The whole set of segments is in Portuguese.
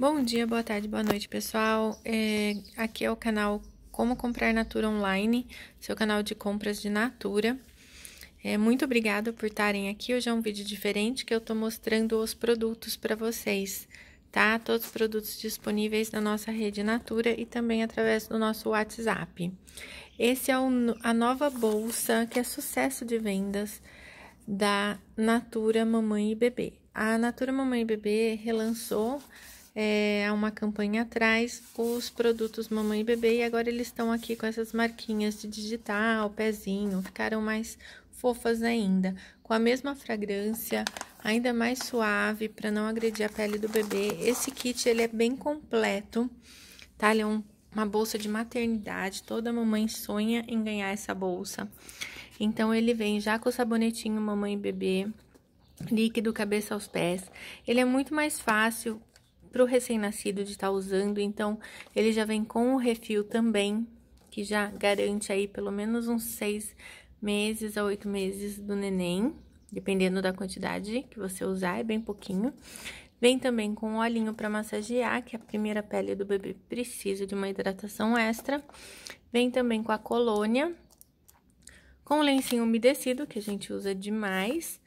Bom dia, boa tarde, boa noite, pessoal. É, aqui é o canal Como Comprar Natura Online, seu canal de compras de Natura. É, muito obrigada por estarem aqui. Hoje é um vídeo diferente que eu estou mostrando os produtos para vocês, tá? Todos os produtos disponíveis na nossa rede Natura e também através do nosso WhatsApp. Esse é o, a nova bolsa que é sucesso de vendas da Natura Mamãe e Bebê. A Natura Mamãe e Bebê relançou é, há uma campanha atrás os produtos mamãe e bebê e agora eles estão aqui com essas marquinhas de digital, pezinho, ficaram mais fofas ainda, com a mesma fragrância, ainda mais suave para não agredir a pele do bebê. Esse kit ele é bem completo, tá? Ele é um, uma bolsa de maternidade, toda mamãe sonha em ganhar essa bolsa. Então ele vem já com o sabonetinho mamãe e bebê, líquido cabeça aos pés. Ele é muito mais fácil para o recém-nascido de estar tá usando, então ele já vem com o refil também, que já garante aí pelo menos uns seis meses a oito meses do neném, dependendo da quantidade que você usar, é bem pouquinho. Vem também com o olhinho para massagear, que a primeira pele do bebê precisa de uma hidratação extra. Vem também com a colônia, com o lencinho umedecido, que a gente usa demais.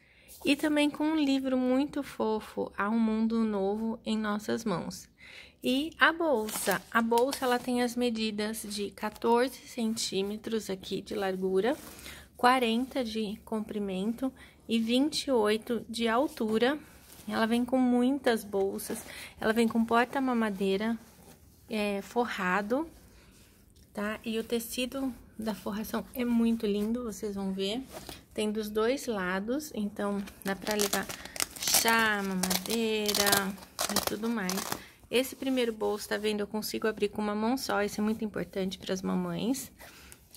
E também com um livro muito fofo, Há um Mundo Novo em Nossas Mãos. E a bolsa. A bolsa ela tem as medidas de 14 centímetros aqui de largura, 40 de comprimento e 28 de altura. Ela vem com muitas bolsas, ela vem com porta-mamadeira é, forrado, tá? E o tecido da forração é muito lindo, vocês vão ver. Tem dos dois lados, então dá pra levar chá, mamadeira e tudo mais. Esse primeiro bolso, tá vendo? Eu consigo abrir com uma mão só, isso é muito importante para as mamães.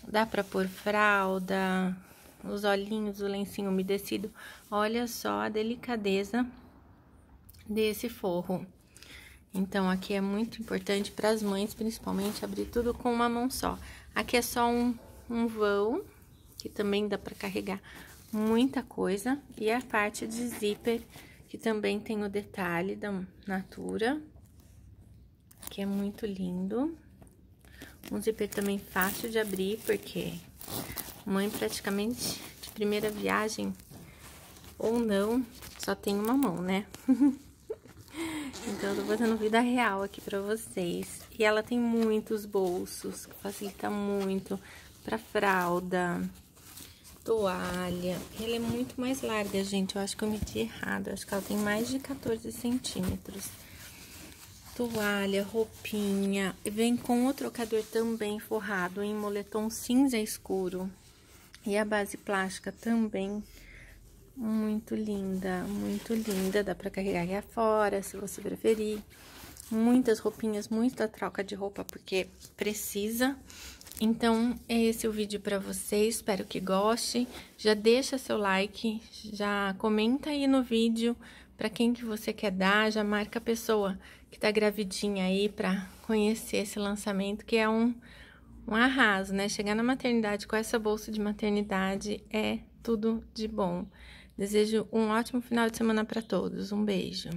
Dá pra pôr fralda, os olhinhos, o lencinho umedecido. Olha só a delicadeza desse forro. Então, aqui é muito importante para as mães, principalmente, abrir tudo com uma mão só. Aqui é só um, um vão, que também dá para carregar muita coisa. E a parte de zíper, que também tem o detalhe da Natura, que é muito lindo. Um zíper também fácil de abrir, porque mãe praticamente de primeira viagem, ou não, só tem uma mão, né? então, eu tô botando vida real aqui pra vocês. E ela tem muitos bolsos, que facilita muito pra fralda, toalha. Ela é muito mais larga, gente. Eu acho que eu medi errado. Eu acho que ela tem mais de 14 centímetros. Toalha, roupinha. Vem com o trocador também forrado em moletom cinza escuro. E a base plástica também muito linda, muito linda. Dá pra carregar aqui fora, se você preferir. Muitas roupinhas, muita troca de roupa, porque precisa. Então, é esse é o vídeo para vocês, espero que goste. Já deixa seu like, já comenta aí no vídeo para quem que você quer dar, já marca a pessoa que tá gravidinha aí para conhecer esse lançamento, que é um, um arraso, né? Chegar na maternidade com essa bolsa de maternidade é tudo de bom. Desejo um ótimo final de semana para todos. Um beijo.